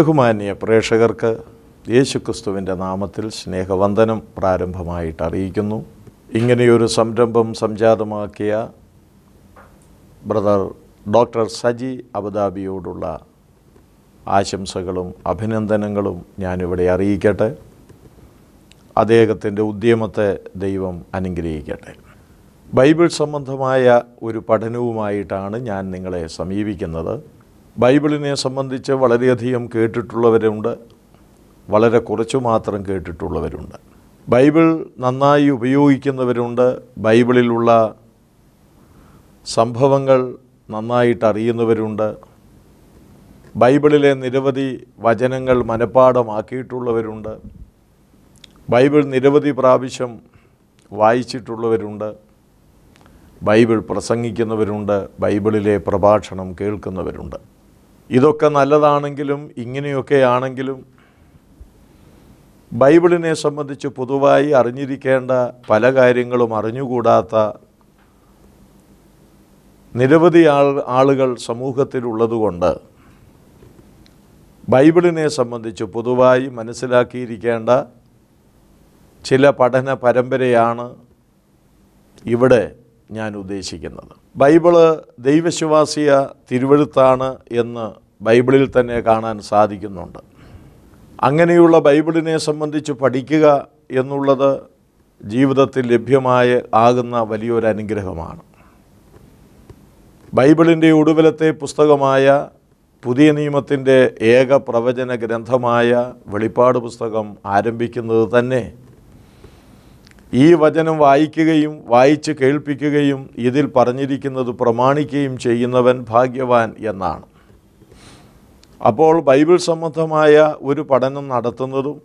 ബഹുമാന്യ പ്രേക്ഷകർക്ക് യേശുക്രിസ്തുവിൻ്റെ നാമത്തിൽ സ്നേഹവന്ദനം പ്രാരംഭമായിട്ട് അറിയിക്കുന്നു ഇങ്ങനെയൊരു സംരംഭം സംജാതമാക്കിയ ബ്രദർ ഡോക്ടർ സജി അബുദാബിയോടുള്ള ആശംസകളും അഭിനന്ദനങ്ങളും ഞാനിവിടെ അറിയിക്കട്ടെ അദ്ദേഹത്തിൻ്റെ ഉദ്യമത്തെ ദൈവം അനുഗ്രഹിക്കട്ടെ ബൈബിൾ സംബന്ധമായ ഒരു പഠനവുമായിട്ടാണ് ഞാൻ നിങ്ങളെ സമീപിക്കുന്നത് ബൈബിളിനെ സംബന്ധിച്ച് വളരെയധികം കേട്ടിട്ടുള്ളവരുണ്ട് വളരെ കുറച്ചു മാത്രം കേട്ടിട്ടുള്ളവരുണ്ട് ബൈബിൾ നന്നായി ഉപയോഗിക്കുന്നവരുണ്ട് ബൈബിളിലുള്ള സംഭവങ്ങൾ നന്നായിട്ട് അറിയുന്നവരുണ്ട് ബൈബിളിലെ നിരവധി വചനങ്ങൾ മനഃപ്പാടമാക്കിയിട്ടുള്ളവരുണ്ട് ബൈബിൾ നിരവധി പ്രാവശ്യം വായിച്ചിട്ടുള്ളവരുണ്ട് ബൈബിൾ പ്രസംഗിക്കുന്നവരുണ്ട് ബൈബിളിലെ പ്രഭാഷണം കേൾക്കുന്നവരുണ്ട് ഇതൊക്കെ നല്ലതാണെങ്കിലും ഇങ്ങനെയൊക്കെയാണെങ്കിലും ബൈബിളിനെ സംബന്ധിച്ച് പൊതുവായി അറിഞ്ഞിരിക്കേണ്ട പല കാര്യങ്ങളും അറിഞ്ഞുകൂടാത്ത നിരവധി ആൾ ആളുകൾ സമൂഹത്തിലുള്ളതുകൊണ്ട് ബൈബിളിനെ സംബന്ധിച്ച് പൊതുവായി മനസ്സിലാക്കിയിരിക്കേണ്ട ചില പഠന പരമ്പരയാണ് ഇവിടെ ഞാൻ ഉദ്ദേശിക്കുന്നത് ബൈബിള് ദൈവശ്വാസിയ തിരുവഴുത്താണ് എന്ന് ബൈബിളിൽ തന്നെ കാണാൻ സാധിക്കുന്നുണ്ട് അങ്ങനെയുള്ള ബൈബിളിനെ സംബന്ധിച്ച് പഠിക്കുക എന്നുള്ളത് ജീവിതത്തിൽ ലഭ്യമായ ആകുന്ന വലിയൊരു അനുഗ്രഹമാണ് ബൈബിളിൻ്റെ ഒടുവിലത്തെ പുസ്തകമായ പുതിയ നിയമത്തിൻ്റെ ഏക പ്രവചന ഗ്രന്ഥമായ വെളിപ്പാട് പുസ്തകം ആരംഭിക്കുന്നത് തന്നെ ഈ വചനം വായിക്കുകയും വായിച്ച് കേൾപ്പിക്കുകയും ഇതിൽ പറഞ്ഞിരിക്കുന്നത് പ്രമാണിക്കുകയും ചെയ്യുന്നവൻ ഭാഗ്യവാൻ എന്നാണ് അപ്പോൾ ബൈബിൾ സംബന്ധമായ ഒരു പഠനം നടത്തുന്നതും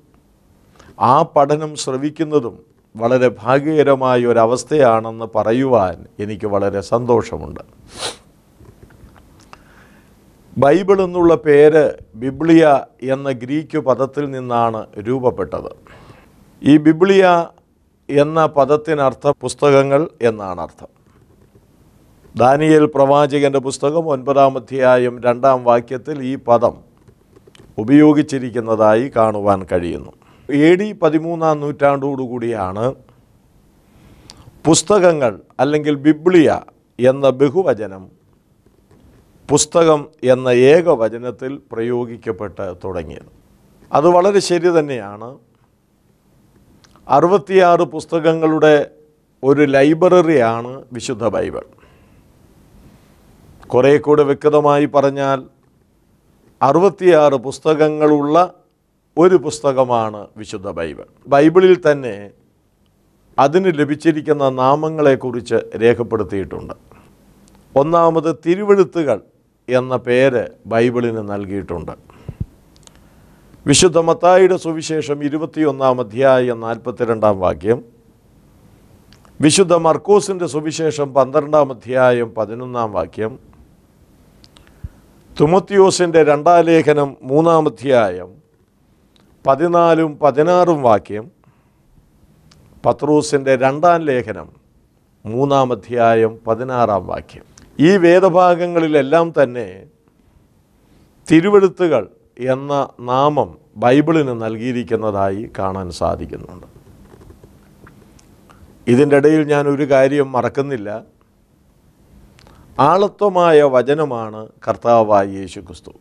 ആ പഠനം ശ്രവിക്കുന്നതും വളരെ ഭാഗ്യകരമായ ഒരവസ്ഥയാണെന്ന് പറയുവാൻ എനിക്ക് വളരെ സന്തോഷമുണ്ട് ബൈബിൾ എന്നുള്ള പേര് ബിബ്ലിയ എന്ന ഗ്രീക്ക് പദത്തിൽ നിന്നാണ് രൂപപ്പെട്ടത് ഈ ബിബ്ലിയ എന്ന പദത്തിനർത്ഥം പുസ്തകങ്ങൾ എന്നാണ് അർത്ഥം ദാനിയൽ പ്രവാചകൻ്റെ പുസ്തകം ഒൻപതാം അധ്യായം രണ്ടാം വാക്യത്തിൽ ഈ പദം ഉപയോഗിച്ചിരിക്കുന്നതായി കാണുവാൻ കഴിയുന്നു എ ഡി പതിമൂന്നാം നൂറ്റാണ്ടോടുകൂടിയാണ് പുസ്തകങ്ങൾ അല്ലെങ്കിൽ ബിബ്ലിയ എന്ന ബഹുവചനം പുസ്തകം എന്ന ഏകവചനത്തിൽ പ്രയോഗിക്കപ്പെട്ട് തുടങ്ങിയത് അത് വളരെ ശരി തന്നെയാണ് അറുപത്തിയാറ് പുസ്തകങ്ങളുടെ ഒരു ലൈബ്രറിയാണ് വിശുദ്ധ ബൈബിൾ കുറേ കൂടെ വ്യക്തമായി പറഞ്ഞാൽ അറുപത്തിയാറ് പുസ്തകങ്ങളുള്ള ഒരു പുസ്തകമാണ് വിശുദ്ധ ബൈബിൾ ബൈബിളിൽ തന്നെ അതിന് ലഭിച്ചിരിക്കുന്ന നാമങ്ങളെക്കുറിച്ച് രേഖപ്പെടുത്തിയിട്ടുണ്ട് ഒന്നാമത് തിരുവെഴുത്തുകൾ എന്ന പേര് ബൈബിളിന് നൽകിയിട്ടുണ്ട് വിശുദ്ധ മത്തായിയുടെ സുവിശേഷം ഇരുപത്തിയൊന്നാം അധ്യായം നാൽപ്പത്തിരണ്ടാം വാക്യം വിശുദ്ധ മർക്കോസിൻ്റെ സുവിശേഷം പന്ത്രണ്ടാം അധ്യായം പതിനൊന്നാം വാക്യം തുമത്യോസിൻ്റെ രണ്ടാം ലേഖനം മൂന്നാമധ്യായം പതിനാലും പതിനാറും വാക്യം പത്രൂസിൻ്റെ രണ്ടാം ലേഖനം മൂന്നാമധ്യായം പതിനാറാം വാക്യം ഈ വേദഭാഗങ്ങളിലെല്ലാം തന്നെ തിരുവെഴുത്തുകൾ എന്ന നാമം ബൈബിളിന് നൽകിയിരിക്കുന്നതായി കാണാൻ സാധിക്കുന്നുണ്ട് ഇതിൻ്റെ ഇടയിൽ ഞാൻ ഒരു കാര്യം മറക്കുന്നില്ല ആളത്വമായ വചനമാണ് കർത്താവായ യേശു ക്രിസ്തു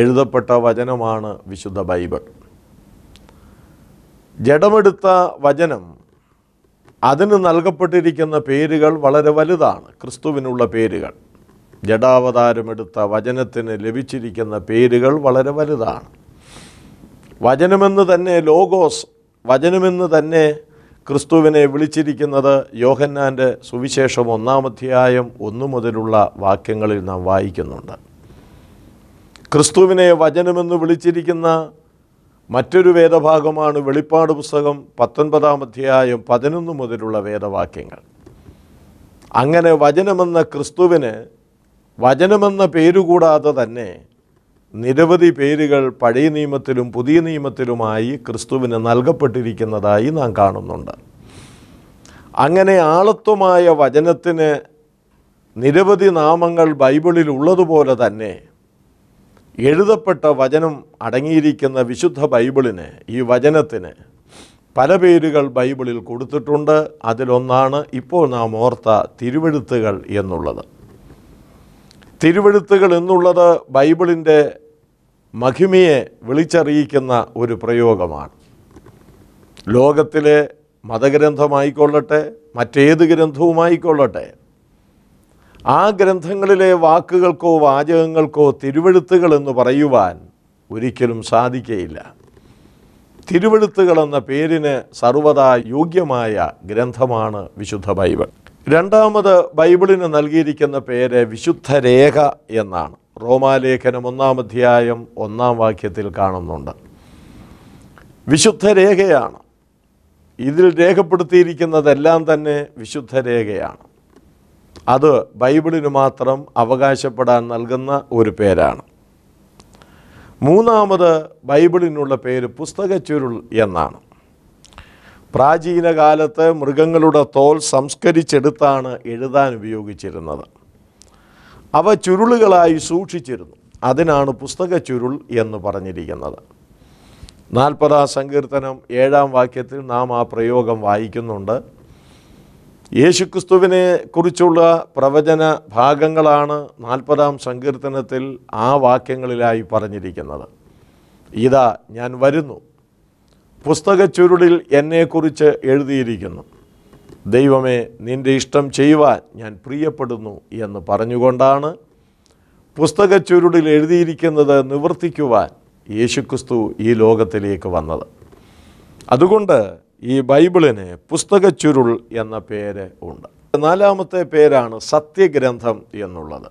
എഴുതപ്പെട്ട വചനമാണ് വിശുദ്ധ ബൈബിൾ ജഡമെടുത്ത വചനം അതിന് നൽകപ്പെട്ടിരിക്കുന്ന പേരുകൾ വളരെ വലുതാണ് ക്രിസ്തുവിനുള്ള പേരുകൾ ജഡാവതാരമെടുത്ത വചനത്തിന് ലഭിച്ചിരിക്കുന്ന പേരുകൾ വളരെ വലുതാണ് വചനമെന്ന് തന്നെ ലോഗോസ് വചനമെന്ന് തന്നെ ക്രിസ്തുവിനെ വിളിച്ചിരിക്കുന്നത് യോഹന്നാൻ്റെ സുവിശേഷം ഒന്നാമധ്യായം ഒന്നു മുതലുള്ള വാക്യങ്ങളിൽ നാം വായിക്കുന്നുണ്ട് ക്രിസ്തുവിനെ വചനമെന്ന് വിളിച്ചിരിക്കുന്ന മറ്റൊരു വേദഭാഗമാണ് വെളിപ്പാട് പുസ്തകം പത്തൊൻപതാം അധ്യായം പതിനൊന്ന് മുതലുള്ള വേദവാക്യങ്ങൾ അങ്ങനെ വചനമെന്ന ക്രിസ്തുവിന് വചനമെന്ന പേരുകൂടാതെ തന്നെ നിരവധി പേരുകൾ പഴയ നിയമത്തിലും പുതിയ നിയമത്തിലുമായി ക്രിസ്തുവിന് നൽകപ്പെട്ടിരിക്കുന്നതായി നാം കാണുന്നുണ്ട് അങ്ങനെ ആളത്വമായ വചനത്തിന് നിരവധി നാമങ്ങൾ ബൈബിളിൽ ഉള്ളതുപോലെ തന്നെ എഴുതപ്പെട്ട വചനം അടങ്ങിയിരിക്കുന്ന വിശുദ്ധ ബൈബിളിന് ഈ വചനത്തിന് പല പേരുകൾ ബൈബിളിൽ കൊടുത്തിട്ടുണ്ട് അതിലൊന്നാണ് ഇപ്പോൾ നാം ഓർത്ത തിരുവെഴുത്തുകൾ എന്നുള്ളത് തിരുവെഴുത്തുകൾ എന്നുള്ളത് ബൈബിളിൻ്റെ മഹിമയെ വിളിച്ചറിയിക്കുന്ന ഒരു പ്രയോഗമാണ് ലോകത്തിലെ മതഗ്രന്ഥമായിക്കൊള്ളട്ടെ മറ്റേത് ഗ്രന്ഥവുമായിക്കൊള്ളട്ടെ ആ ഗ്രന്ഥങ്ങളിലെ വാക്കുകൾക്കോ വാചകങ്ങൾക്കോ തിരുവെഴുത്തുകൾ എന്ന് പറയുവാൻ ഒരിക്കലും സാധിക്കയില്ല തിരുവെഴുത്തുകൾ എന്ന പേരിന് സർവതാ യോഗ്യമായ ഗ്രന്ഥമാണ് വിശുദ്ധ ബൈബിൾ രണ്ടാമത് ബൈബിളിന് നൽകിയിരിക്കുന്ന പേര് വിശുദ്ധ രേഖ എന്നാണ് റോമാലേഖനം ഒന്നാം അധ്യായം ഒന്നാം വാക്യത്തിൽ കാണുന്നുണ്ട് വിശുദ്ധ രേഖയാണ് ഇതിൽ രേഖപ്പെടുത്തിയിരിക്കുന്നതെല്ലാം തന്നെ വിശുദ്ധ രേഖയാണ് അത് ബൈബിളിന് മാത്രം അവകാശപ്പെടാൻ നൽകുന്ന ഒരു പേരാണ് മൂന്നാമത് ബൈബിളിനുള്ള പേര് പുസ്തകച്ചുരുൾ എന്നാണ് പ്രാചീന കാലത്ത് മൃഗങ്ങളുടെ തോൽ സംസ്കരിച്ചെടുത്താണ് എഴുതാൻ ഉപയോഗിച്ചിരുന്നത് അവ ചുരുളുകളായി സൂക്ഷിച്ചിരുന്നു അതിനാണ് പുസ്തക ചുരുൾ എന്ന് പറഞ്ഞിരിക്കുന്നത് നാൽപ്പതാം സങ്കീർത്തനം ഏഴാം വാക്യത്തിൽ നാം ആ പ്രയോഗം വായിക്കുന്നുണ്ട് യേശുക്രിസ്തുവിനെ കുറിച്ചുള്ള പ്രവചന ഭാഗങ്ങളാണ് നാൽപ്പതാം സങ്കീർത്തനത്തിൽ ആ വാക്യങ്ങളിലായി പറഞ്ഞിരിക്കുന്നത് ഇതാ ഞാൻ വരുന്നു പുസ്തക ചുരുളിൽ എന്നെക്കുറിച്ച് എഴുതിയിരിക്കുന്നു ദൈവമേ നിൻ്റെ ഇഷ്ടം ചെയ്യുവാൻ ഞാൻ പ്രിയപ്പെടുന്നു എന്ന് പറഞ്ഞുകൊണ്ടാണ് പുസ്തക ചുരുളിൽ എഴുതിയിരിക്കുന്നത് നിവർത്തിക്കുവാൻ യേശുക്രിസ്തു ഈ ലോകത്തിലേക്ക് വന്നത് അതുകൊണ്ട് ഈ ബൈബിളിന് പുസ്തക ചുരുൾ എന്ന പേര് ഉണ്ട് നാലാമത്തെ പേരാണ് സത്യഗ്രന്ഥം എന്നുള്ളത്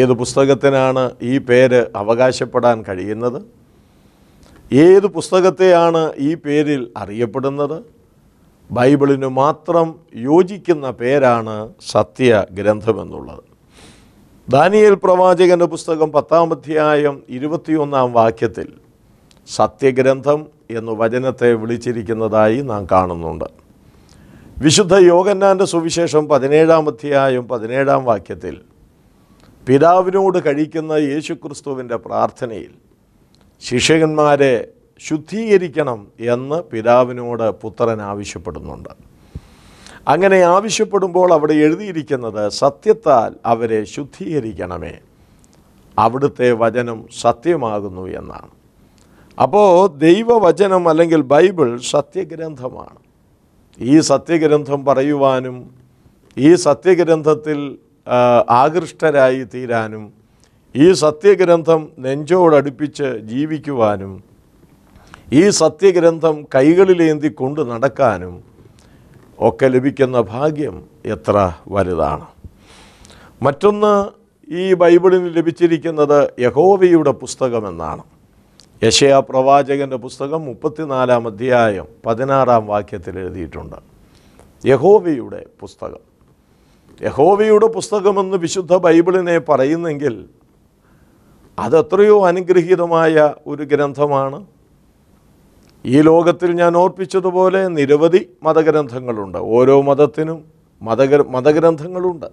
ഏത് പുസ്തകത്തിനാണ് ഈ പേര് അവകാശപ്പെടാൻ കഴിയുന്നത് ഏത് പുസ്തകത്തെയാണ് ഈ പേരിൽ അറിയപ്പെടുന്നത് ബൈബിളിന് മാത്രം യോജിക്കുന്ന പേരാണ് സത്യഗ്രന്ഥമെന്നുള്ളത് ദാനിയേൽ പ്രവാചകൻ്റെ പുസ്തകം പത്താം അധ്യായം ഇരുപത്തിയൊന്നാം വാക്യത്തിൽ സത്യഗ്രന്ഥം എന്നു വചനത്തെ വിളിച്ചിരിക്കുന്നതായി നാം കാണുന്നുണ്ട് വിശുദ്ധ യോഗന്നാൻ്റെ സുവിശേഷം പതിനേഴാം അധ്യായം പതിനേഴാം വാക്യത്തിൽ പിതാവിനോട് കഴിക്കുന്ന യേശുക്രിസ്തുവിൻ്റെ പ്രാർത്ഥനയിൽ ശിഷ്യന്മാരെ ശുദ്ധീകരിക്കണം എന്ന് പിതാവിനോട് പുത്രൻ ആവശ്യപ്പെടുന്നുണ്ട് അങ്ങനെ ആവശ്യപ്പെടുമ്പോൾ അവിടെ എഴുതിയിരിക്കുന്നത് സത്യത്താൽ അവരെ ശുദ്ധീകരിക്കണമേ അവിടുത്തെ വചനം സത്യമാകുന്നു എന്നാണ് അപ്പോൾ ദൈവവചനം അല്ലെങ്കിൽ ബൈബിൾ സത്യഗ്രന്ഥമാണ് ഈ സത്യഗ്രന്ഥം പറയുവാനും ഈ സത്യഗ്രന്ഥത്തിൽ ആകൃഷ്ടരായി തീരാനും ഈ സത്യഗ്രന്ഥം നെഞ്ചോടടുപ്പിച്ച് ജീവിക്കുവാനും ഈ സത്യഗ്രന്ഥം കൈകളിലേന്തി കൊണ്ട് നടക്കാനും ഒക്കെ ലഭിക്കുന്ന ഭാഗ്യം എത്ര വലുതാണ് മറ്റൊന്ന് ഈ ബൈബിളിന് ലഭിച്ചിരിക്കുന്നത് യഹോവയുടെ പുസ്തകമെന്നാണ് യശയാ പ്രവാചകൻ്റെ പുസ്തകം മുപ്പത്തിനാലാം അധ്യായം പതിനാറാം വാക്യത്തിൽ എഴുതിയിട്ടുണ്ട് യഹോവയുടെ പുസ്തകം യഹോവയുടെ പുസ്തകമെന്ന് വിശുദ്ധ ബൈബിളിനെ പറയുന്നെങ്കിൽ അതത്രയോ അനുഗ്രഹീതമായ ഒരു ഗ്രന്ഥമാണ് ഈ ലോകത്തിൽ ഞാൻ ഓർപ്പിച്ചതുപോലെ നിരവധി മതഗ്രന്ഥങ്ങളുണ്ട് ഓരോ മതത്തിനും മതഗ്ര മതഗ്രന്ഥങ്ങളുണ്ട്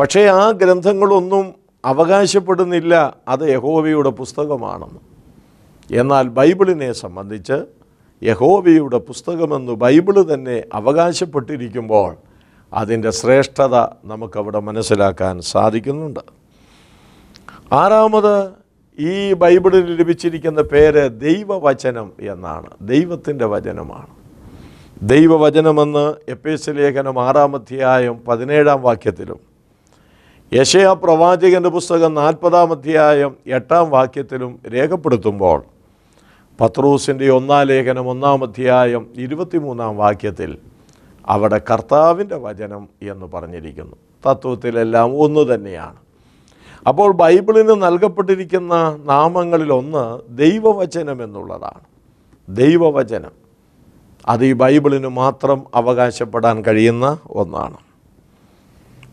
പക്ഷേ ആ ഗ്രന്ഥങ്ങളൊന്നും അവകാശപ്പെടുന്നില്ല അത് യഹോവയുടെ പുസ്തകമാണെന്ന് എന്നാൽ ബൈബിളിനെ സംബന്ധിച്ച് യഹോവയുടെ പുസ്തകമെന്ന് ബൈബിള് തന്നെ അവകാശപ്പെട്ടിരിക്കുമ്പോൾ അതിൻ്റെ ശ്രേഷ്ഠത നമുക്കവിടെ മനസ്സിലാക്കാൻ സാധിക്കുന്നുണ്ട് ആറാമത് ഈ ബൈബിളിൽ ലഭിച്ചിരിക്കുന്ന പേര് ദൈവവചനം എന്നാണ് ദൈവത്തിൻ്റെ വചനമാണ് ദൈവവചനമെന്ന് എപ്പേസ് ലേഖനം ആറാം അധ്യായം പതിനേഴാം വാക്യത്തിലും യശയ പ്രവാചകൻ്റെ പുസ്തകം നാൽപ്പതാം അധ്യായം എട്ടാം വാക്യത്തിലും രേഖപ്പെടുത്തുമ്പോൾ പത്രൂസിൻ്റെ ഒന്നാം ലേഖനം ഒന്നാം അധ്യായം ഇരുപത്തിമൂന്നാം വാക്യത്തിൽ അവിടെ കർത്താവിൻ്റെ വചനം എന്ന് പറഞ്ഞിരിക്കുന്നു തത്വത്തിലെല്ലാം ഒന്നു തന്നെയാണ് അപ്പോൾ ബൈബിളിന് നൽകപ്പെട്ടിരിക്കുന്ന നാമങ്ങളിലൊന്ന് ദൈവവചനം എന്നുള്ളതാണ് ദൈവവചനം അത് ഈ ബൈബിളിന് മാത്രം അവകാശപ്പെടാൻ കഴിയുന്ന ഒന്നാണ്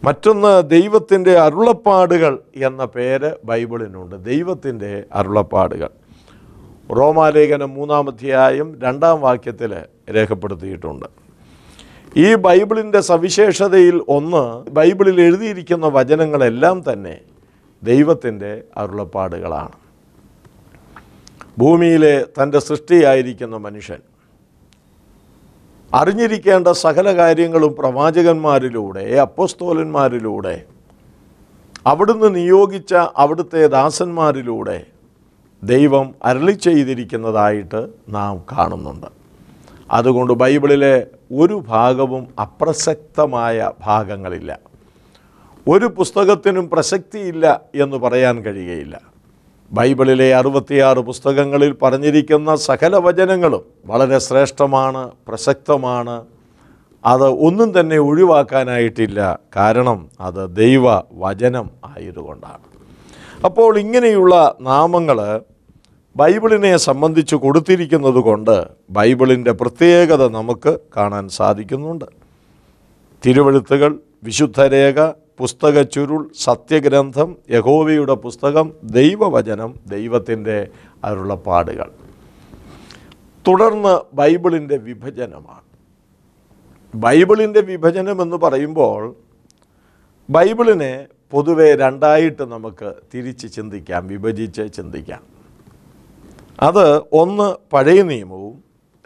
മറ്റൊന്ന് ദൈവത്തിൻ്റെ അരുളപ്പാടുകൾ എന്ന പേര് ബൈബിളിനുണ്ട് ദൈവത്തിൻ്റെ അരുളപ്പാടുകൾ റോമാലേഖനം മൂന്നാമധ്യായം രണ്ടാം വാക്യത്തിൽ രേഖപ്പെടുത്തിയിട്ടുണ്ട് ഈ ബൈബിളിൻ്റെ സവിശേഷതയിൽ ഒന്ന് ബൈബിളിൽ എഴുതിയിരിക്കുന്ന വചനങ്ങളെല്ലാം തന്നെ ദൈവത്തിൻ്റെ അരുളപ്പാടുകളാണ് ഭൂമിയിലെ തൻ്റെ സൃഷ്ടിയായിരിക്കുന്ന മനുഷ്യൻ അറിഞ്ഞിരിക്കേണ്ട സകല കാര്യങ്ങളും പ്രവാചകന്മാരിലൂടെ അപ്പോസ്തോലന്മാരിലൂടെ അവിടുന്ന് നിയോഗിച്ച അവിടുത്തെ ദാസന്മാരിലൂടെ ദൈവം അരളി ചെയ്തിരിക്കുന്നതായിട്ട് നാം കാണുന്നുണ്ട് അതുകൊണ്ട് ബൈബിളിലെ ഒരു ഭാഗവും അപ്രസക്തമായ ഭാഗങ്ങളില്ല ഒരു പുസ്തകത്തിനും പ്രസക്തിയില്ല എന്ന് പറയാൻ കഴിയുകയില്ല ബൈബിളിലെ അറുപത്തിയാറ് പുസ്തകങ്ങളിൽ പറഞ്ഞിരിക്കുന്ന സകല വചനങ്ങളും വളരെ ശ്രേഷ്ഠമാണ് പ്രസക്തമാണ് അത് ഒന്നും തന്നെ ഒഴിവാക്കാനായിട്ടില്ല കാരണം അത് ദൈവ വചനം ആയതുകൊണ്ടാണ് അപ്പോൾ ഇങ്ങനെയുള്ള നാമങ്ങൾ ബൈബിളിനെ സംബന്ധിച്ച് കൊടുത്തിരിക്കുന്നത് കൊണ്ട് ബൈബിളിൻ്റെ പ്രത്യേകത നമുക്ക് കാണാൻ സാധിക്കുന്നുണ്ട് തിരുവഴുത്തുകൾ വിശുദ്ധരേഖ പുസ്തക ചുരുൾ സത്യഗ്രന്ഥം യഹോവയുടെ പുസ്തകം ദൈവവചനം ദൈവത്തിൻ്റെ അതിലുള്ള പാടുകൾ തുടർന്ന് ബൈബിളിൻ്റെ വിഭജനമാണ് ബൈബിളിൻ്റെ വിഭജനം എന്ന് പറയുമ്പോൾ ബൈബിളിനെ പൊതുവെ രണ്ടായിട്ട് നമുക്ക് തിരിച്ച് ചിന്തിക്കാം വിഭജിച്ച് ചിന്തിക്കാം അത് ഒന്ന് പഴയ നിയമവും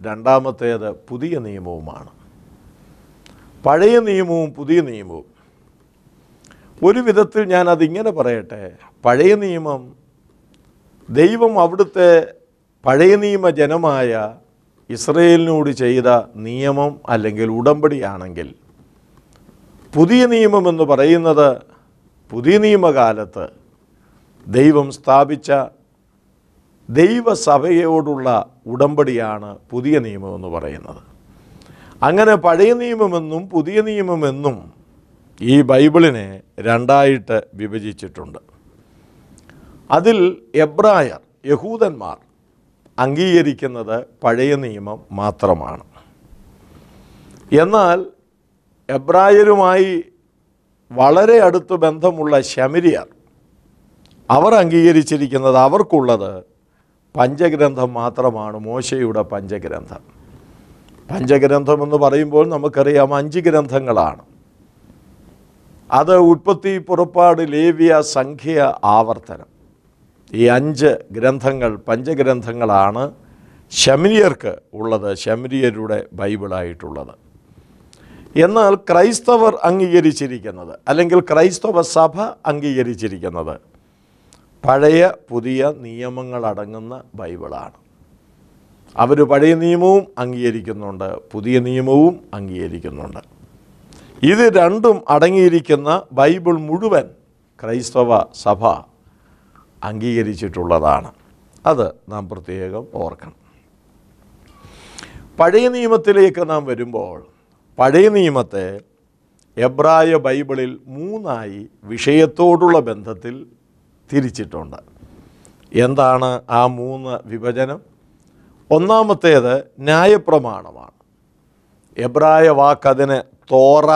രണ്ടാമത്തേത് പുതിയ നിയമവുമാണ് പഴയ നിയമവും പുതിയ നിയമവും ഒരു വിധത്തിൽ ഞാൻ അതിങ്ങനെ പറയട്ടെ പഴയ നിയമം ദൈവം അവിടുത്തെ പഴയ നിയമ ജനമായ ഇസ്രയേലിനോട് ചെയ്ത നിയമം അല്ലെങ്കിൽ ഉടമ്പടിയാണെങ്കിൽ പുതിയ എന്ന് പറയുന്നത് പുതിയ നിയമകാലത്ത് ദൈവം സ്ഥാപിച്ച ദൈവസഭയോടുള്ള ഉടമ്പടിയാണ് പുതിയ നിയമമെന്ന് പറയുന്നത് അങ്ങനെ പഴയ നിയമമെന്നും പുതിയ നിയമമെന്നും ഈ ബൈബിളിനെ രണ്ടായിട്ട് വിഭജിച്ചിട്ടുണ്ട് അതിൽ എബ്രായർ യഹൂദന്മാർ അംഗീകരിക്കുന്നത് പഴയ നിയമം മാത്രമാണ് എന്നാൽ എബ്രായരുമായി വളരെ അടുത്ത് ബന്ധമുള്ള ശമരിയർ അവർ അംഗീകരിച്ചിരിക്കുന്നത് അവർക്കുള്ളത് പഞ്ചഗ്രന്ഥം മാത്രമാണ് മോശയുടെ പഞ്ചഗ്രന്ഥം പഞ്ചഗ്രന്ഥം എന്ന് പറയുമ്പോൾ നമുക്കറിയാം അഞ്ച് ഗ്രന്ഥങ്ങളാണ് അത് ഉൽപ്പത്തി പുറപ്പാട് ലേവിയ സംഖ്യ ആവർത്തനം ഈ അഞ്ച് ഗ്രന്ഥങ്ങൾ പഞ്ചഗ്രന്ഥങ്ങളാണ് ശമരിയർക്ക് ഉള്ളത് ശമരിയരുടെ ബൈബിളായിട്ടുള്ളത് എന്നാൽ ക്രൈസ്തവർ അംഗീകരിച്ചിരിക്കുന്നത് അല്ലെങ്കിൽ ക്രൈസ്തവ സഭ അംഗീകരിച്ചിരിക്കുന്നത് പഴയ പുതിയ നിയമങ്ങളടങ്ങുന്ന ബൈബിളാണ് അവർ പഴയ നിയമവും അംഗീകരിക്കുന്നുണ്ട് പുതിയ നിയമവും അംഗീകരിക്കുന്നുണ്ട് ഇത് രണ്ടും അടങ്ങിയിരിക്കുന്ന ബൈബിൾ മുഴുവൻ ക്രൈസ്തവ സഭ അംഗീകരിച്ചിട്ടുള്ളതാണ് അത് നാം പ്രത്യേകം ഓർക്കണം പഴയ നിയമത്തിലേക്ക് നാം വരുമ്പോൾ പഴയ നിയമത്തെ എബ്രായ ബൈബിളിൽ മൂന്നായി വിഷയത്തോടുള്ള ബന്ധത്തിൽ തിരിച്ചിട്ടുണ്ട് എന്താണ് ആ മൂന്ന് വിഭജനം ഒന്നാമത്തേത് ന്യായപ്രമാണമാണ് എബ്രായ വാക്ക് അതിന് തോറ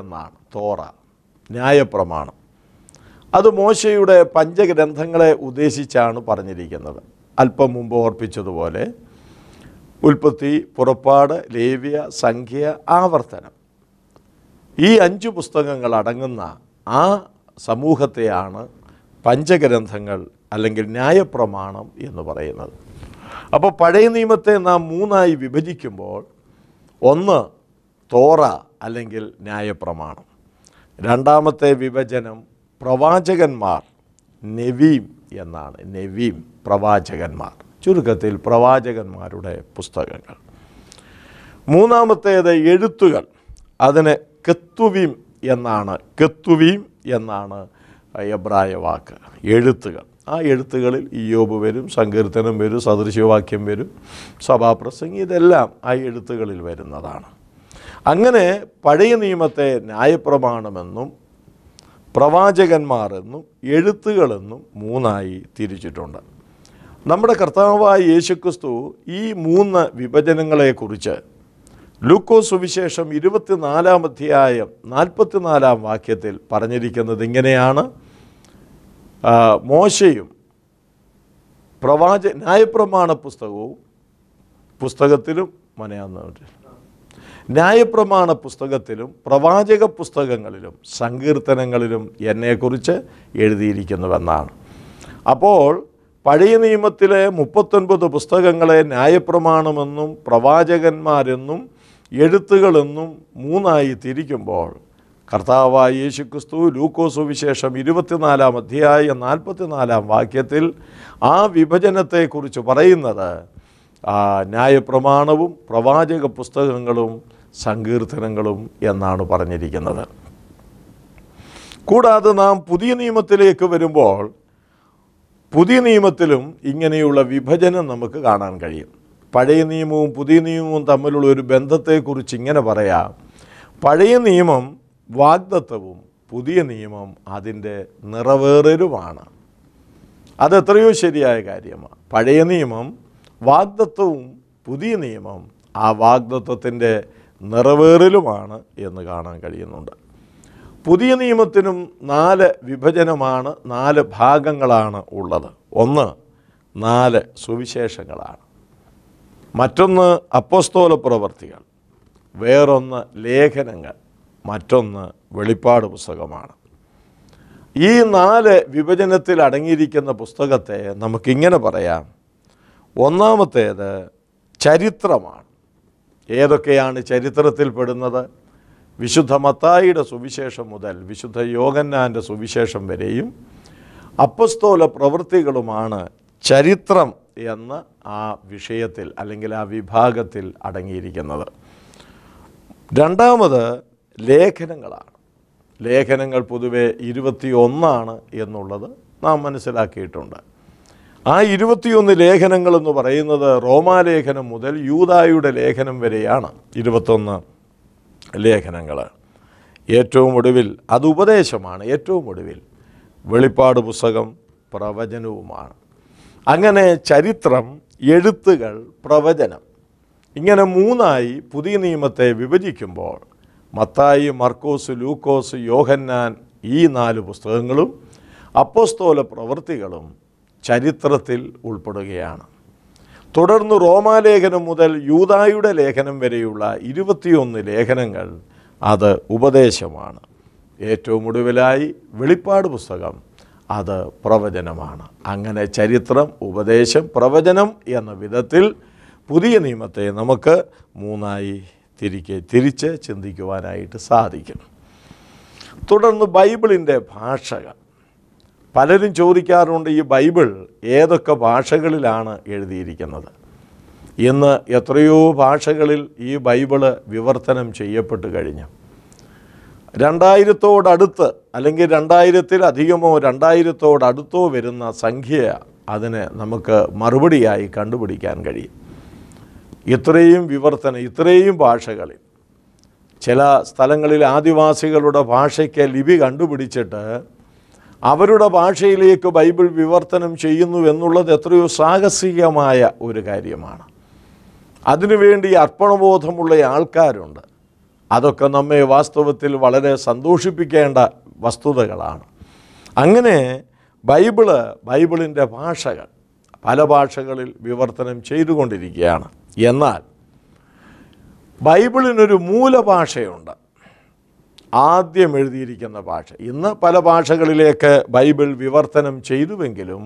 എന്നാണ് തോറ ന്യായപ്രമാണം അത് മോശയുടെ പഞ്ചഗ്രന്ഥങ്ങളെ ഉദ്ദേശിച്ചാണ് പറഞ്ഞിരിക്കുന്നത് അല്പം മുമ്പ് ഓർപ്പിച്ചതുപോലെ ഉൽപ്പത്തി പുറപ്പാട് ലേവ്യ സംഖ്യ ആവർത്തനം ഈ അഞ്ച് പുസ്തകങ്ങൾ അടങ്ങുന്ന ആ സമൂഹത്തെയാണ് പഞ്ചഗ്രന്ഥങ്ങൾ അല്ലെങ്കിൽ ന്യായപ്രമാണം എന്ന് പറയുന്നത് അപ്പോൾ പഴയ നിയമത്തെ നാം മൂന്നായി വിഭജിക്കുമ്പോൾ ഒന്ന് തോറ അല്ലെങ്കിൽ ന്യായപ്രമാണം രണ്ടാമത്തെ വിഭജനം പ്രവാചകന്മാർ നെവീം എന്നാണ് നെവീം പ്രവാചകന്മാർ ചുരുക്കത്തിൽ പ്രവാചകന്മാരുടെ പുസ്തകങ്ങൾ മൂന്നാമത്തേത് എഴുത്തുകൾ അതിന് കെത്തുവീം എന്നാണ് കെത്തുവീം എന്നാണ് എബ്രായ വാക്ക് എഴുത്തുകൾ ആ എഴുത്തുകളിൽ ഇയോബ് വരും സങ്കീർത്തനം വരും സദൃശ്യവാക്യം വരും സഭാപ്രസംഗി ഇതെല്ലാം ആ എഴുത്തുകളിൽ വരുന്നതാണ് അങ്ങനെ പഴയ നിയമത്തെ ന്യായപ്രമാണമെന്നും പ്രവാചകന്മാരെന്നും എഴുത്തുകളെന്നും മൂന്നായി തിരിച്ചിട്ടുണ്ട് നമ്മുടെ കർത്താവായ യേശുക്രിസ്തു ഈ മൂന്ന് വിഭജനങ്ങളെക്കുറിച്ച് ലൂക്കോ സുവിശേഷം ഇരുപത്തിനാലാം അധ്യായം നാൽപ്പത്തിനാലാം വാക്യത്തിൽ പറഞ്ഞിരിക്കുന്നത് ഇങ്ങനെയാണ് മോശയും പ്രവാച ന്യായപ്രമാണ പുസ്തകവും പുസ്തകത്തിലും മനയാന്നവർ ന്യായപ്രമാണ പുസ്തകത്തിലും പ്രവാചക പുസ്തകങ്ങളിലും സങ്കീർത്തനങ്ങളിലും എന്നെക്കുറിച്ച് എഴുതിയിരിക്കുന്നുവെന്നാണ് അപ്പോൾ പഴയ നിയമത്തിലെ മുപ്പത്തൊൻപത് പുസ്തകങ്ങളെ ന്യായപ്രമാണമെന്നും പ്രവാചകന്മാരെന്നും എഴുത്തുകളെന്നും മൂന്നായി തിരിക്കുമ്പോൾ കർത്താവായ യേശുക്രിസ്തു ലൂക്കോസ് വിശേഷം ഇരുപത്തിനാലാം അധ്യായ നാൽപ്പത്തിനാലാം വാക്യത്തിൽ ആ വിഭജനത്തെക്കുറിച്ച് പറയുന്നത് ന്യായപ്രമാണവും പ്രവാചക പുസ്തകങ്ങളും സങ്കീർത്തനങ്ങളും എന്നാണ് പറഞ്ഞിരിക്കുന്നത് കൂടാതെ നാം പുതിയ നിയമത്തിലേക്ക് വരുമ്പോൾ പുതിയ നിയമത്തിലും ഇങ്ങനെയുള്ള വിഭജനം നമുക്ക് കാണാൻ കഴിയും പഴയ നിയമവും പുതിയ നിയമവും തമ്മിലുള്ള ഒരു ബന്ധത്തെക്കുറിച്ച് ഇങ്ങനെ പറയാം പഴയ നിയമം വാഗ്ദത്വവും പുതിയ നിയമം അതിൻ്റെ നിറവേറലുമാണ് അത് എത്രയോ ശരിയായ കാര്യമാണ് പഴയ നിയമം വാഗ്ദത്വവും പുതിയ നിയമം ആ വാഗ്ദത്വത്തിൻ്റെ നിറവേറലുമാണ് എന്ന് കാണാൻ കഴിയുന്നുണ്ട് പുതിയ നിയമത്തിനും നാല് വിഭജനമാണ് നാല് ഭാഗങ്ങളാണ് ഉള്ളത് ഒന്ന് നാല് സുവിശേഷങ്ങളാണ് മറ്റൊന്ന് അപ്പസ്തോല പ്രവർത്തികൾ വേറൊന്ന് ലേഖനങ്ങൾ മറ്റൊന്ന് വെളിപ്പാട് പുസ്തകമാണ് ഈ നാല് വിഭജനത്തിൽ അടങ്ങിയിരിക്കുന്ന പുസ്തകത്തെ നമുക്കിങ്ങനെ പറയാം ഒന്നാമത്തേത് ചരിത്രമാണ് ഏതൊക്കെയാണ് ചരിത്രത്തിൽപ്പെടുന്നത് വിശുദ്ധ മത്തായിയുടെ സുവിശേഷം മുതൽ വിശുദ്ധ യോഗന്നാൻ്റെ സുവിശേഷം വരെയും അപ്പസ്തോല പ്രവൃത്തികളുമാണ് ചരിത്രം എന്ന ആ വിഷയത്തിൽ അല്ലെങ്കിൽ ആ വിഭാഗത്തിൽ അടങ്ങിയിരിക്കുന്നത് രണ്ടാമത് ലേഖനങ്ങളാണ് ലേഖനങ്ങൾ പൊതുവെ ഒന്നാണ് എന്നുള്ളത് നാം മനസ്സിലാക്കിയിട്ടുണ്ട് ആ ഇരുപത്തിയൊന്ന് ലേഖനങ്ങളെന്ന് പറയുന്നത് റോമാലേഖനം മുതൽ യൂതായുടെ ലേഖനം വരെയാണ് ഇരുപത്തൊന്ന് ലേഖനങ്ങൾ ഏറ്റവും ഒടുവിൽ അത് ഉപദേശമാണ് ഏറ്റവും ഒടുവിൽ വെളിപ്പാട് പുസ്തകം പ്രവചനവുമാണ് അങ്ങനെ ചരിത്രം എഴുത്തുകൾ പ്രവചനം ഇങ്ങനെ മൂന്നായി പുതിയ നിയമത്തെ വിഭജിക്കുമ്പോൾ മത്തായി മർക്കോസ് ലൂക്കോസ് യോഹന്നാൻ ഈ നാല് പുസ്തകങ്ങളും അപ്പോസ്തോല പ്രവൃത്തികളും ചരിത്രത്തിൽ ഉൾപ്പെടുകയാണ് തുടർന്ന് റോമാലേഖനം മുതൽ യൂതായുടെ ലേഖനം വരെയുള്ള ഇരുപത്തിയൊന്ന് ലേഖനങ്ങൾ അത് ഉപദേശമാണ് ഏറ്റവും ഒടുവിലായി വെളിപ്പാട് പുസ്തകം അത് പ്രവചനമാണ് അങ്ങനെ ചരിത്രം ഉപദേശം പ്രവചനം എന്ന വിധത്തിൽ പുതിയ നിയമത്തെ നമുക്ക് മൂന്നായി തിരികെ തിരിച്ച് ചിന്തിക്കുവാനായിട്ട് സാധിക്കും തുടർന്ന് ബൈബിളിൻ്റെ ഭാഷകൾ പലരും ചോദിക്കാറുണ്ട് ഈ ബൈബിൾ ഏതൊക്കെ ഭാഷകളിലാണ് എഴുതിയിരിക്കുന്നത് ഇന്ന് എത്രയോ ഭാഷകളിൽ ഈ ബൈബിള് വിവർത്തനം ചെയ്യപ്പെട്ട് കഴിഞ്ഞു രണ്ടായിരത്തോടടുത്ത് അല്ലെങ്കിൽ രണ്ടായിരത്തിലധികമോ രണ്ടായിരത്തോടടുത്തോ വരുന്ന സംഖ്യ അതിന് നമുക്ക് മറുപടിയായി കണ്ടുപിടിക്കാൻ കഴിയും ഇത്രയും വിവർത്തനം ഇത്രയും ഭാഷകളിൽ ചില സ്ഥലങ്ങളിൽ ആദിവാസികളുടെ ഭാഷയ്ക്ക് ലിപി കണ്ടുപിടിച്ചിട്ട് അവരുടെ ഭാഷയിലേക്ക് ബൈബിൾ വിവർത്തനം ചെയ്യുന്നു എന്നുള്ളത് എത്രയോ സാഹസികമായ ഒരു കാര്യമാണ് അതിനുവേണ്ടി അർപ്പണബോധമുള്ള ആൾക്കാരുണ്ട് അതൊക്കെ നമ്മെ വാസ്തവത്തിൽ വളരെ സന്തോഷിപ്പിക്കേണ്ട വസ്തുതകളാണ് അങ്ങനെ ബൈബിള് ബൈബിളിൻ്റെ ഭാഷകൾ പല ഭാഷകളിൽ വിവർത്തനം ചെയ്തുകൊണ്ടിരിക്കുകയാണ് എന്നാൽ ബൈബിളിനൊരു മൂലഭാഷയുണ്ട് ആദ്യം എഴുതിയിരിക്കുന്ന ഭാഷ ഇന്ന് പല ഭാഷകളിലേക്ക് ബൈബിൾ വിവർത്തനം ചെയ്തുവെങ്കിലും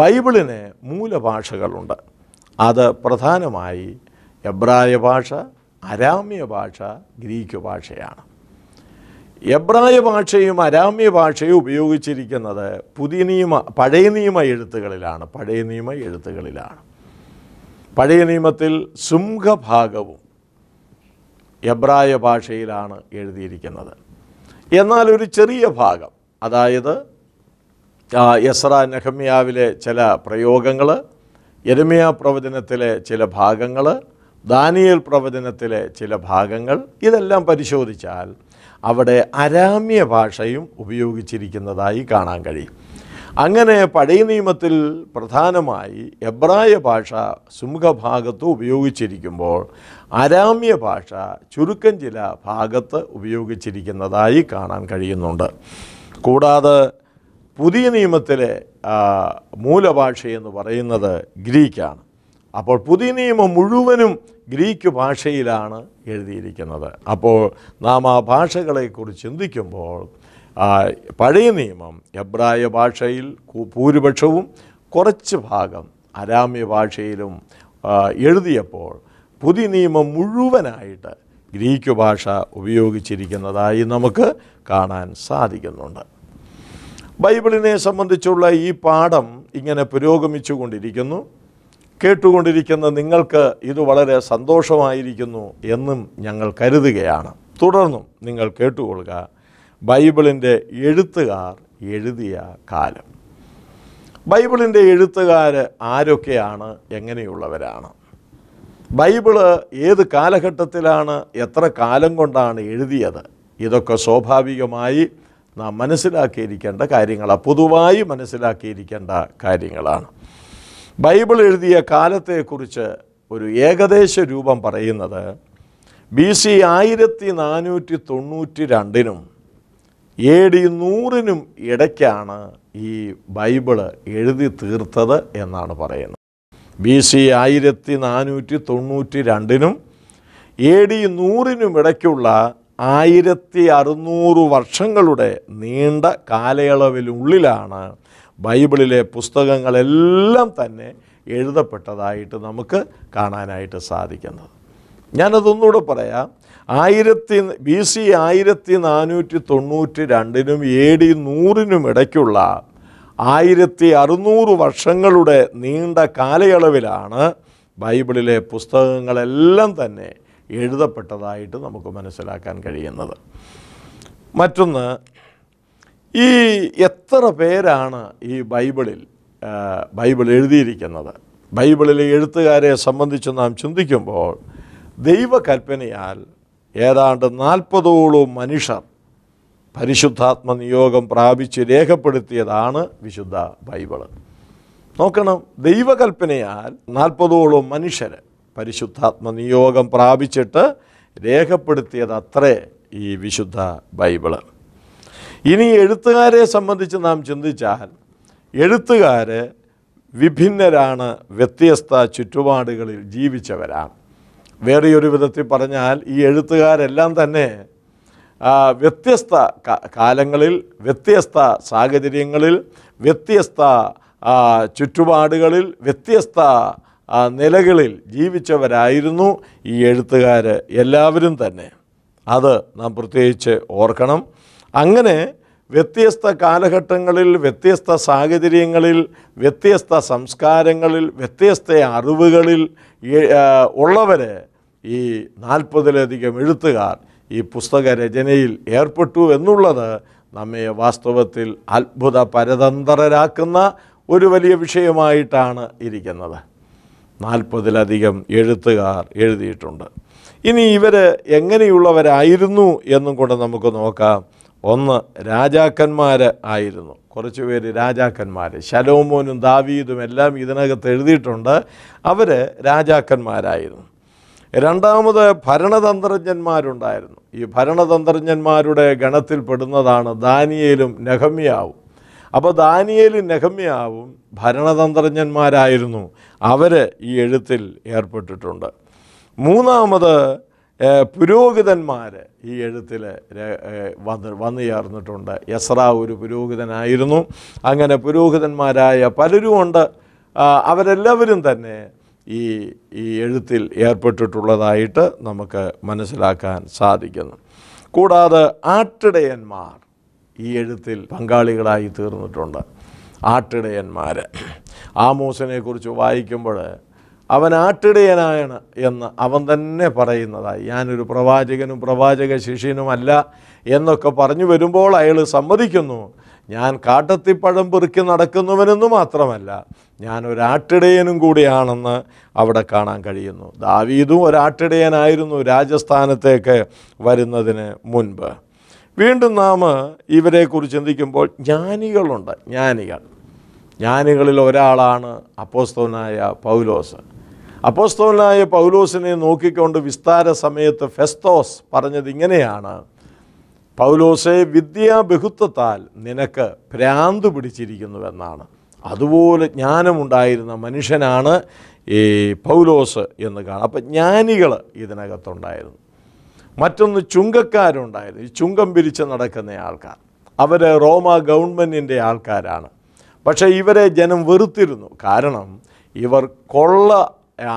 ബൈബിളിന് മൂലഭാഷകളുണ്ട് അത് പ്രധാനമായി എബ്രായ ഭാഷ അരാമ്യ ഭാഷ ഗ്രീക്ക് ഭാഷയാണ് എബ്രായ ഭാഷയും അരാമ്യ ഭാഷയും ഉപയോഗിച്ചിരിക്കുന്നത് പുതിയ നിയമ പഴയ നിയമ എഴുത്തുകളിലാണ് പഴയ നിയമ എഴുത്തുകളിലാണ് പഴയ നിയമത്തിൽ സുംഘഭാഗവും എബ്രായ ഭാഷയിലാണ് എഴുതിയിരിക്കുന്നത് എന്നാൽ ഒരു ചെറിയ ഭാഗം അതായത് യസ്ര നെഹമ്യാവിലെ ചില പ്രയോഗങ്ങൾ യരമിയ പ്രവചനത്തിലെ ചില ഭാഗങ്ങൾ ദാനിയൽ പ്രവചനത്തിലെ ചില ഭാഗങ്ങൾ ഇതെല്ലാം പരിശോധിച്ചാൽ അവിടെ അരാമ്യ ഭാഷയും ഉപയോഗിച്ചിരിക്കുന്നതായി കാണാൻ കഴിയും അങ്ങനെ പഴയ നിയമത്തിൽ പ്രധാനമായി എബ്രായ ഭാഷ സുമുഖഭാഗത്ത് ഉപയോഗിച്ചിരിക്കുമ്പോൾ അരാമ്യ ഭാഷ ചുരുക്കം ചില ഭാഗത്ത് ഉപയോഗിച്ചിരിക്കുന്നതായി കാണാൻ കഴിയുന്നുണ്ട് കൂടാതെ പുതിയ നിയമത്തിലെ മൂലഭാഷ എന്ന് പറയുന്നത് ഗ്രീക്കാണ് അപ്പോൾ പുതിയ നിയമം മുഴുവനും ഗ്രീക്ക് ഭാഷയിലാണ് എഴുതിയിരിക്കുന്നത് അപ്പോൾ നാം ആ ഭാഷകളെക്കുറിച്ച് ചിന്തിക്കുമ്പോൾ പഴയ നിയമം എബ്രായ ഭാഷയിൽ ഭൂരിപക്ഷവും കുറച്ച് ഭാഗം അരാമ്യ ഭാഷയിലും എഴുതിയപ്പോൾ പുതിയ നിയമം മുഴുവനായിട്ട് ഗ്രീക്ക് ഭാഷ ഉപയോഗിച്ചിരിക്കുന്നതായി നമുക്ക് കാണാൻ സാധിക്കുന്നുണ്ട് ബൈബിളിനെ സംബന്ധിച്ചുള്ള ഈ പാഠം ഇങ്ങനെ പുരോഗമിച്ചു കൊണ്ടിരിക്കുന്നു കേട്ടുകൊണ്ടിരിക്കുന്ന നിങ്ങൾക്ക് ഇത് വളരെ സന്തോഷമായിരിക്കുന്നു എന്നും ഞങ്ങൾ കരുതുകയാണ് തുടർന്നും നിങ്ങൾ കേട്ടുകൊള്ളുക ബൈബിളിൻ്റെ എഴുത്തുകാർ എഴുതിയ കാലം ബൈബിളിൻ്റെ എഴുത്തുകാർ ആരൊക്കെയാണ് എങ്ങനെയുള്ളവരാണ് ബൈബിള് ഏത് കാലഘട്ടത്തിലാണ് എത്ര കാലം കൊണ്ടാണ് എഴുതിയത് ഇതൊക്കെ സ്വാഭാവികമായി നാം മനസ്സിലാക്കിയിരിക്കേണ്ട കാര്യങ്ങളാണ് പൊതുവായി മനസ്സിലാക്കിയിരിക്കേണ്ട കാര്യങ്ങളാണ് ബൈബിൾ എഴുതിയ കാലത്തെക്കുറിച്ച് ഒരു ഏകദേശ രൂപം പറയുന്നത് ബി സി ആയിരത്തി നാനൂറ്റി തൊണ്ണൂറ്റി രണ്ടിനും എ ഡി നൂറിനും ഇടയ്ക്കാണ് ഈ ബൈബിള് എഴുതി തീർത്തത് എന്നാണ് പറയുന്നത് ബി സി ആയിരത്തി നാനൂറ്റി തൊണ്ണൂറ്റി രണ്ടിനും എ ഡി നൂറിനും ഇടയ്ക്കുള്ള ആയിരത്തി അറുന്നൂറ് വർഷങ്ങളുടെ നീണ്ട കാലയളവിനുള്ളിലാണ് ബൈബിളിലെ പുസ്തകങ്ങളെല്ലാം തന്നെ എഴുതപ്പെട്ടതായിട്ട് നമുക്ക് കാണാനായിട്ട് സാധിക്കുന്നത് ഞാനതൊന്നുകൂടെ പറയാം ആയിരത്തി ബി സി ആയിരത്തി നാനൂറ്റി തൊണ്ണൂറ്റി രണ്ടിനും എ ഡി നൂറിനും ഇടയ്ക്കുള്ള ആയിരത്തി അറുന്നൂറ് വർഷങ്ങളുടെ നീണ്ട കാലയളവിലാണ് ബൈബിളിലെ പുസ്തകങ്ങളെല്ലാം തന്നെ എഴുതപ്പെട്ടതായിട്ട് നമുക്ക് മനസ്സിലാക്കാൻ കഴിയുന്നത് മറ്റൊന്ന് ഈ എത്ര പേരാണ് ഈ ബൈബിളിൽ ബൈബിൾ എഴുതിയിരിക്കുന്നത് ബൈബിളിലെ എഴുത്തുകാരെ സംബന്ധിച്ച് നാം ചിന്തിക്കുമ്പോൾ ദൈവകൽപ്പനയാൽ ഏതാണ്ട് നാൽപ്പതോളം മനുഷ്യർ പരിശുദ്ധാത്മ നിയോഗം പ്രാപിച്ച് രേഖപ്പെടുത്തിയതാണ് വിശുദ്ധ ബൈബിള് നോക്കണം ദൈവകൽപ്പനയാൽ നാൽപ്പതോളം മനുഷ്യർ പരിശുദ്ധാത്മ നിയോഗം പ്രാപിച്ചിട്ട് രേഖപ്പെടുത്തിയത് അത്രേ ഈ വിശുദ്ധ ബൈബിള് ഇനി എഴുത്തുകാരെ സംബന്ധിച്ച് നാം ചിന്തിച്ചാൽ എഴുത്തുകാർ വിഭിന്നരാണ് വ്യത്യസ്ത ചുറ്റുപാടുകളിൽ ജീവിച്ചവരാണ് വേറെയൊരു വിധത്തിൽ പറഞ്ഞാൽ ഈ എഴുത്തുകാരെല്ലാം തന്നെ വ്യത്യസ്ത കാലങ്ങളിൽ വ്യത്യസ്ത സാഹചര്യങ്ങളിൽ വ്യത്യസ്ത ചുറ്റുപാടുകളിൽ വ്യത്യസ്ത നിലകളിൽ ജീവിച്ചവരായിരുന്നു ഈ എഴുത്തുകാർ എല്ലാവരും തന്നെ അത് നാം പ്രത്യേകിച്ച് ഓർക്കണം അങ്ങനെ വ്യത്യസ്ത കാലഘട്ടങ്ങളിൽ വ്യത്യസ്ത സാഹചര്യങ്ങളിൽ വ്യത്യസ്ത സംസ്കാരങ്ങളിൽ വ്യത്യസ്ത അറിവുകളിൽ ഉള്ളവരെ ഈ നാൽപ്പതിലധികം എഴുത്തുകാർ ഈ പുസ്തക രചനയിൽ ഏർപ്പെട്ടു എന്നുള്ളത് നമ്മെ വാസ്തവത്തിൽ അത്ഭുത പരതന്ത്രരാക്കുന്ന ഒരു വലിയ വിഷയമായിട്ടാണ് ഇരിക്കുന്നത് നാൽപ്പതിലധികം എഴുത്തുകാർ എഴുതിയിട്ടുണ്ട് ഇനി ഇവർ എങ്ങനെയുള്ളവരായിരുന്നു എന്നും കൂടെ നമുക്ക് നോക്കാം ഒന്ന് രാജാക്കന്മാർ ആയിരുന്നു കുറച്ച് പേര് രാജാക്കന്മാർ ശലോമോനും ദാവീദും എല്ലാം ഇതിനകത്ത് എഴുതിയിട്ടുണ്ട് അവർ രാജാക്കന്മാരായിരുന്നു രണ്ടാമത് ഭരണതന്ത്രജ്ഞന്മാരുണ്ടായിരുന്നു ഈ ഭരണതന്ത്രജ്ഞന്മാരുടെ ഗണത്തിൽ പെടുന്നതാണ് ദാനിയേലും നെഹമ്യാവും അപ്പോൾ ദാനിയേലും നെഹമ്യാവും ഭരണതന്ത്രജ്ഞന്മാരായിരുന്നു അവർ ഈ എഴുത്തിൽ ഏർപ്പെട്ടിട്ടുണ്ട് മൂന്നാമത് പുരോഹിതന്മാർ ഈ എഴുത്തിൽ വന്ന് വന്നു ചേർന്നിട്ടുണ്ട് യസ്ര ഒരു പുരോഹിതനായിരുന്നു അങ്ങനെ പുരോഹിതന്മാരായ പലരുമുണ്ട് അവരെല്ലാവരും തന്നെ ഈ ഈ എഴുത്തിൽ ഏർപ്പെട്ടിട്ടുള്ളതായിട്ട് നമുക്ക് മനസ്സിലാക്കാൻ സാധിക്കുന്നു കൂടാതെ ആട്ടിടയന്മാർ ഈ എഴുത്തിൽ പങ്കാളികളായി തീർന്നിട്ടുണ്ട് ആട്ടിടയന്മാർ ആമോസിനെക്കുറിച്ച് വായിക്കുമ്പോൾ അവൻ ആട്ടിടയനായാണ് എന്ന് അവൻ തന്നെ പറയുന്നതായി ഞാനൊരു പ്രവാചകനും പ്രവാചക ശിഷ്യനുമല്ല എന്നൊക്കെ പറഞ്ഞു വരുമ്പോൾ അയാൾ സമ്മതിക്കുന്നു ഞാൻ കാട്ടത്തിപ്പഴം പെറുക്കി നടക്കുന്നവനെന്ന് മാത്രമല്ല ഞാൻ ഒരാട്ടിടയനും കൂടിയാണെന്ന് അവിടെ കാണാൻ കഴിയുന്നു ദാവീദും ഒരാട്ടിടയനായിരുന്നു രാജസ്ഥാനത്തേക്ക് വരുന്നതിന് മുൻപ് വീണ്ടും നാം ഇവരെക്കുറിച്ച് ചിന്തിക്കുമ്പോൾ ജ്ഞാനികളുണ്ട് ജ്ഞാനികൾ ജ്ഞാനികളിൽ ഒരാളാണ് അപ്പോസ്തവനായ പൗലോസ് അപ്പോസ്തവനായ പൗലോസിനെ നോക്കിക്കൊണ്ട് വിസ്താര സമയത്ത് ഫെസ്തോസ് പറഞ്ഞത് ഇങ്ങനെയാണ് പൗലോസെ വിദ്യാ ബഹുത്വത്താൽ നിനക്ക് ഭ്രാന്ത് പിടിച്ചിരിക്കുന്നുവെന്നാണ് അതുപോലെ ജ്ഞാനമുണ്ടായിരുന്ന മനുഷ്യനാണ് ഈ പൗലോസ് എന്ന് കാണാം അപ്പം ജ്ഞാനികൾ ഇതിനകത്തുണ്ടായിരുന്നു മറ്റൊന്ന് ചുങ്കക്കാരുണ്ടായിരുന്നു ഈ ചുങ്കം പിരിച്ച് നടക്കുന്ന ആൾക്കാർ അവർ റോമ ഗവൺമെൻറ്റിൻ്റെ ആൾക്കാരാണ് പക്ഷേ ഇവരെ ജനം വെറുത്തിരുന്നു കാരണം ഇവർ കൊള്ള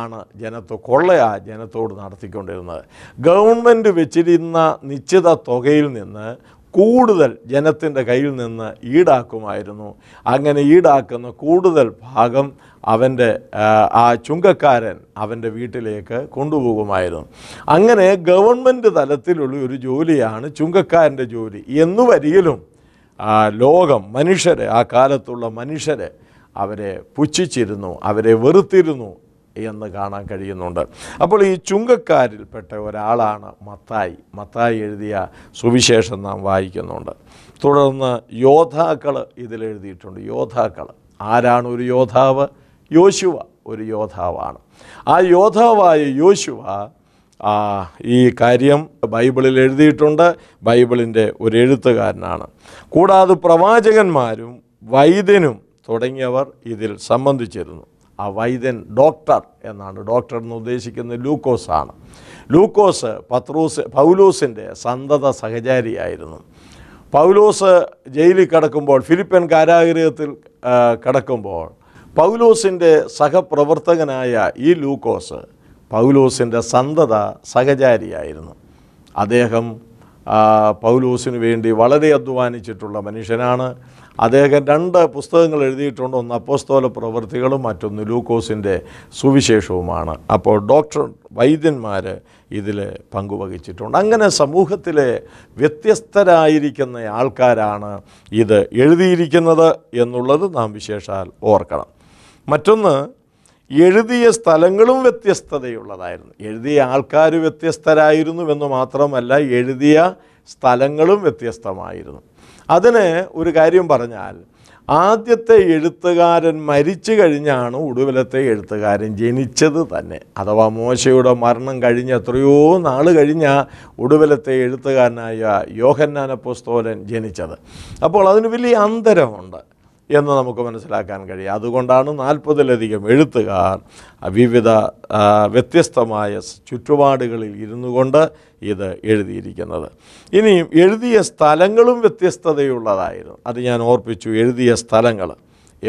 ആണ് ജനത്തോ കൊള്ളയാ ജനത്തോട് നടത്തിക്കൊണ്ടിരുന്നത് ഗവൺമെൻറ് വെച്ചിരുന്ന നിശ്ചിത തുകയിൽ നിന്ന് കൂടുതൽ ജനത്തിൻ്റെ കയ്യിൽ നിന്ന് ഈടാക്കുമായിരുന്നു അങ്ങനെ ഈടാക്കുന്ന കൂടുതൽ ഭാഗം അവൻ്റെ ആ ചുങ്കക്കാരൻ അവൻ്റെ വീട്ടിലേക്ക് കൊണ്ടുപോകുമായിരുന്നു അങ്ങനെ ഗവൺമെൻറ് തലത്തിലുള്ള ഒരു ജോലിയാണ് ചുങ്കക്കാരൻ്റെ ജോലി എന്നു വരിയിലും ലോകം മനുഷ്യരെ ആ കാലത്തുള്ള മനുഷ്യരെ അവരെ പുച്ഛിച്ചിരുന്നു അവരെ വെറുത്തിരുന്നു എന്ന് കാണാൻ കഴിയുന്നുണ്ട് അപ്പോൾ ഈ ചുങ്കക്കാരിൽപ്പെട്ട ഒരാളാണ് മത്തായി മത്തായി എഴുതിയ സുവിശേഷം നാം വായിക്കുന്നുണ്ട് തുടർന്ന് യോദ്ധാക്കൾ ഇതിലെഴുതിയിട്ടുണ്ട് യോദ്ധാക്കൾ ആരാണ് ഒരു യോദ്ധാവ് യോശുവ ഒരു യോദ്ധാവാണ് ആ യോദ്ധാവായ യോശുവ ഈ കാര്യം ബൈബിളിൽ എഴുതിയിട്ടുണ്ട് ബൈബിളിൻ്റെ ഒരു എഴുത്തുകാരനാണ് കൂടാതെ പ്രവാചകന്മാരും വൈദ്യനും തുടങ്ങിയവർ ഇതിൽ സംബന്ധിച്ചിരുന്നു ആ വൈദ്യൻ ഡോക്ടർ എന്നാണ് ഡോക്ടർ എന്ന് ഉദ്ദേശിക്കുന്നത് ലൂക്കോസാണ് ലൂക്കോസ് പത്രൂസ് പൗലൂസിൻ്റെ സന്തത സഹചാരിയായിരുന്നു പൗലോസ് ജയിലിൽ കിടക്കുമ്പോൾ ഫിലിപ്പൻ കാരാഗ്രഹത്തിൽ കിടക്കുമ്പോൾ പൗലൂസിൻ്റെ സഹപ്രവർത്തകനായ ഈ ലൂക്കോസ് പൗലൂസിൻ്റെ സന്തത സഹചാരിയായിരുന്നു അദ്ദേഹം പൗലൂസിന് വേണ്ടി വളരെ അധ്വാനിച്ചിട്ടുള്ള മനുഷ്യനാണ് അദ്ദേഹം രണ്ട് പുസ്തകങ്ങൾ എഴുതിയിട്ടുണ്ട് ഒന്ന് അപ്പോസ്തോല പ്രവൃത്തികളും മറ്റൊന്ന് ലൂക്കോസിൻ്റെ സുവിശേഷവുമാണ് അപ്പോൾ ഡോക്ടർ വൈദ്യന്മാർ ഇതിൽ പങ്കുവഹിച്ചിട്ടുണ്ട് അങ്ങനെ സമൂഹത്തിലെ വ്യത്യസ്തരായിരിക്കുന്ന ആൾക്കാരാണ് ഇത് എഴുതിയിരിക്കുന്നത് എന്നുള്ളത് നാം വിശേഷാൽ ഓർക്കണം മറ്റൊന്ന് എഴുതിയ സ്ഥലങ്ങളും വ്യത്യസ്തതയുള്ളതായിരുന്നു എഴുതിയ ആൾക്കാർ വ്യത്യസ്തരായിരുന്നു എന്ന് മാത്രമല്ല എഴുതിയ സ്ഥലങ്ങളും വ്യത്യസ്തമായിരുന്നു അതിന് ഒരു കാര്യം പറഞ്ഞാൽ ആദ്യത്തെ എഴുത്തുകാരൻ മരിച്ചു കഴിഞ്ഞാണ് ഒടുവിലത്തെ എഴുത്തുകാരൻ ജനിച്ചത് തന്നെ അഥവാ മോശയുടെ മരണം കഴിഞ്ഞ എത്രയോ നാൾ കഴിഞ്ഞ ഒടുവിലത്തെ എഴുത്തുകാരനായ യോഹന്നാന ജനിച്ചത് അപ്പോൾ അതിന് വലിയ അന്തരമുണ്ട് എന്ന് നമുക്ക് മനസ്സിലാക്കാൻ കഴിയും അതുകൊണ്ടാണ് നാൽപ്പതിലധികം എഴുത്തുകാർ വിവിധ വ്യത്യസ്തമായ ചുറ്റുപാടുകളിൽ ഇരുന്നു കൊണ്ട് ഇത് എഴുതിയിരിക്കുന്നത് ഇനിയും എഴുതിയ സ്ഥലങ്ങളും വ്യത്യസ്തതയുള്ളതായിരുന്നു അത് ഞാൻ ഓർപ്പിച്ചു എഴുതിയ സ്ഥലങ്ങൾ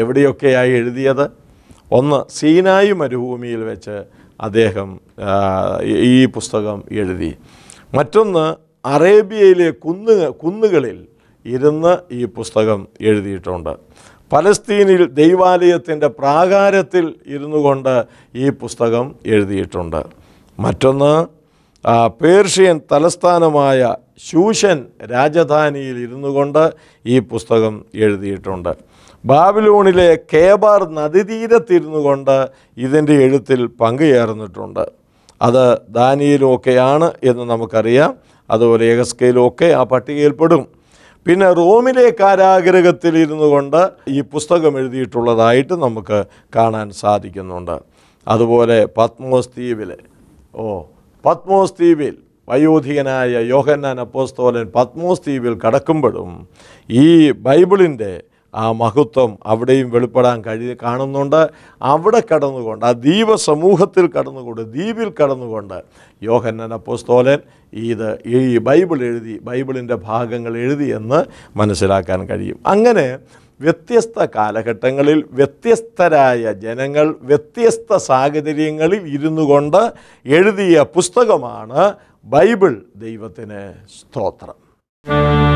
എവിടെയൊക്കെയായി എഴുതിയത് ഒന്ന് സീനായി മരുഭൂമിയിൽ വെച്ച് അദ്ദേഹം ഈ പുസ്തകം എഴുതി മറ്റൊന്ന് അറേബ്യയിലെ കുന്ന് കുന്നുകളിൽ ഇരുന്ന് ഈ പുസ്തകം എഴുതിയിട്ടുണ്ട് പലസ്തീനിൽ ദൈവാലയത്തിൻ്റെ പ്രാകാരത്തിൽ ഇരുന്നു കൊണ്ട് ഈ പുസ്തകം എഴുതിയിട്ടുണ്ട് മറ്റൊന്ന് പേർഷ്യൻ തലസ്ഥാനമായ ശൂഷൻ രാജധാനിയിൽ ഇരുന്നു കൊണ്ട് ഈ പുസ്തകം എഴുതിയിട്ടുണ്ട് ബാബിലോണിലെ കേബാർ നദീതീരത്തിരുന്നു കൊണ്ട് ഇതിൻ്റെ എഴുത്തിൽ പങ്കുചേർന്നിട്ടുണ്ട് അത് ദാനിയിലുമൊക്കെയാണ് എന്ന് നമുക്കറിയാം അതുപോലെ എഗസ്കയിലും ആ പട്ടികയിൽപ്പെടും പിന്നെ റോമിലെ കാരാഗ്രഹത്തിൽ ഇരുന്നു കൊണ്ട് ഈ പുസ്തകം എഴുതിയിട്ടുള്ളതായിട്ട് നമുക്ക് കാണാൻ സാധിക്കുന്നുണ്ട് അതുപോലെ പത്മോസ് ദ്വീപിൽ ഓ പത്മോസ് ദ്വീപിൽ വയോധികനായ യോഹന്നാൻ അപ്പോസ്തോലൻ പത്മോസ് ദ്വീപിൽ കടക്കുമ്പോഴും ഈ ബൈബിളിൻ്റെ ആ മഹത്വം അവിടെയും വെളിപ്പെടാൻ കഴി കാണുന്നുണ്ട് അവിടെ കടന്നുകൊണ്ട് ആ ദ്വീപ സമൂഹത്തിൽ കടന്നുകൊണ്ട് ദ്വീപിൽ കടന്നുകൊണ്ട് യോഹന്നൻ അപ്പോസ്തോലൻ ഇത് ഈ ബൈബിൾ എഴുതി ബൈബിളിൻ്റെ ഭാഗങ്ങൾ എഴുതി എന്ന് മനസ്സിലാക്കാൻ കഴിയും അങ്ങനെ വ്യത്യസ്ത കാലഘട്ടങ്ങളിൽ വ്യത്യസ്തരായ ജനങ്ങൾ വ്യത്യസ്ത സാഹചര്യങ്ങളിൽ ഇരുന്നു കൊണ്ട് എഴുതിയ പുസ്തകമാണ് ബൈബിൾ ദൈവത്തിന് സ്തോത്രം